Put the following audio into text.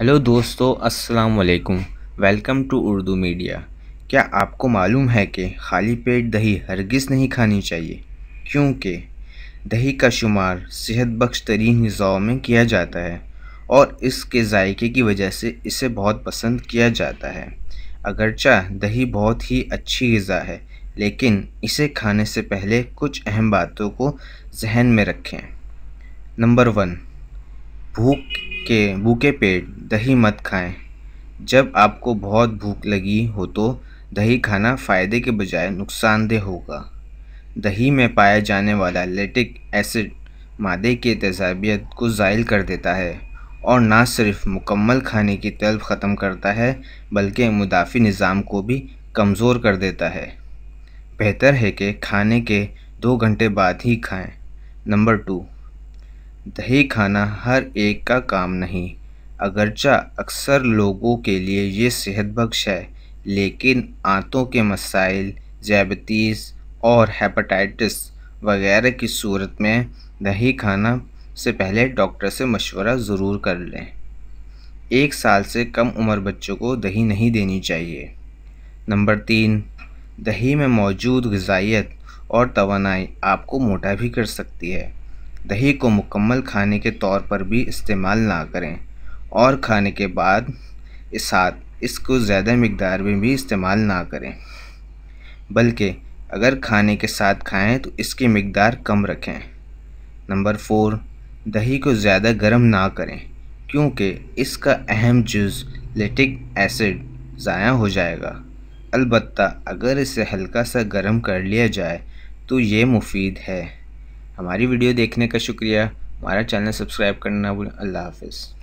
hello دوستو السلام علیکم ویلکم ٹو اردو میڈیا کیا آپ کو معلوم ہے کہ خالی پیٹ دہی ہرگز نہیں کھانی چاہیے کیونکہ دہی کا شمار صحت بخش ترین غذاؤں میں کیا جاتا ہے اور اس کے ذائقے کی وجہ سے اسے بہت پسند کیا جاتا ہے اگرچہ دہی بہت ہی اچھی غذا ہے لیکن اسے کھانے سے پہلے کچھ اہم باتوں کو ذہن میں رکھیں نمبر ون بھوک کے بھوکے پیٹ دہی مت کھائیں جب آپ کو بہت بھوک لگی ہو تو دہی کھانا فائدے کے بجائے نقصان دہ ہوگا دہی میں پایا جانے والا لیٹک ایسڈ مادے کی تیزابیت کو زائل کر دیتا ہے اور نہ صرف مکمل کھانے کی طلب ختم کرتا ہے بلکہ مدافع نظام کو بھی کمزور کر دیتا ہے بہتر ہے کہ کھانے کے دو گھنٹے بعد ہی کھائیں نمبر ٹو دہی کھانا ہر ایک کا کام نہیں اگرچہ اکثر لوگوں کے لیے یہ صحت بخش ہے لیکن آنتوں کے مسائل زیبتیز اور ہیپاٹائٹس وغیرہ کی صورت میں دہی کھانا سے پہلے ڈاکٹر سے مشورہ ضرور کر لیں ایک سال سے کم عمر بچوں کو دہی نہیں دینی چاہیے نمبر تین دہی میں موجود غذائیت اور توانائی آپ کو موٹا بھی کر سکتی ہے دہی کو مکمل کھانے کے طور پر بھی استعمال نہ کریں اور کھانے کے بعد اس ساتھ اس کو زیادہ مقدار میں بھی استعمال نہ کریں بلکہ اگر کھانے کے ساتھ کھائیں تو اس کی مقدار کم رکھیں نمبر فور دہی کو زیادہ گرم نہ کریں کیونکہ اس کا اہم جز لیٹک ایسڈ ضائع ہو جائے گا البتہ اگر اسے ہلکا سا گرم کر لیا جائے تو یہ مفید ہے ہماری ویڈیو دیکھنے کا شکریہ ہمارا چینل سبسکرائب کرنا بھولیں اللہ حافظ